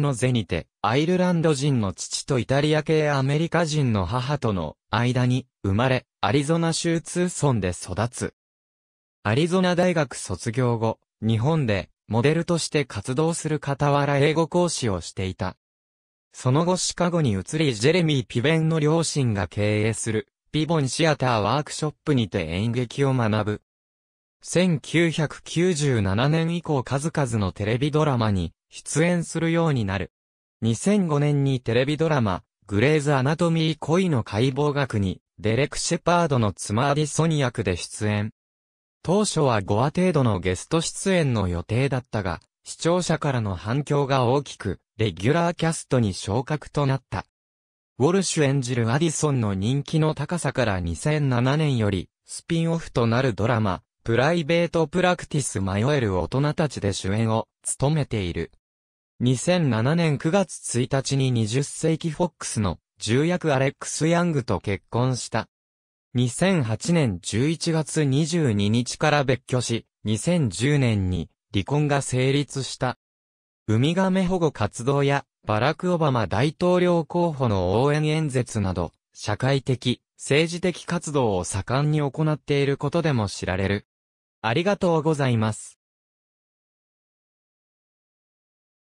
の是にて、アイルランド人の父とイタリア系アメリカ人の母との間に生まれ、アリゾナ州通村で育つ。アリゾナ大学卒業後、日本でモデルとして活動する傍ら英語講師をしていた。その後シカゴに移りジェレミー・ピベンの両親が経営するピボンシアターワークショップにて演劇を学ぶ。1997年以降数々のテレビドラマに出演するようになる。2005年にテレビドラマ、グレーズ・アナトミー恋の解剖学に、デレク・シェパードの妻アディソニ役で出演。当初は5話程度のゲスト出演の予定だったが、視聴者からの反響が大きく、レギュラーキャストに昇格となった。ウォルシュ演じるアディソンの人気の高さから2007年より、スピンオフとなるドラマ、プライベートプラクティス迷える大人たちで主演を務めている。2007年9月1日に20世紀フォックスの重役アレックス・ヤングと結婚した。2008年11月22日から別居し、2010年に離婚が成立した。ウミガメ保護活動やバラク・オバマ大統領候補の応援演説など、社会的、政治的活動を盛んに行っていることでも知られる。ありがとうございます。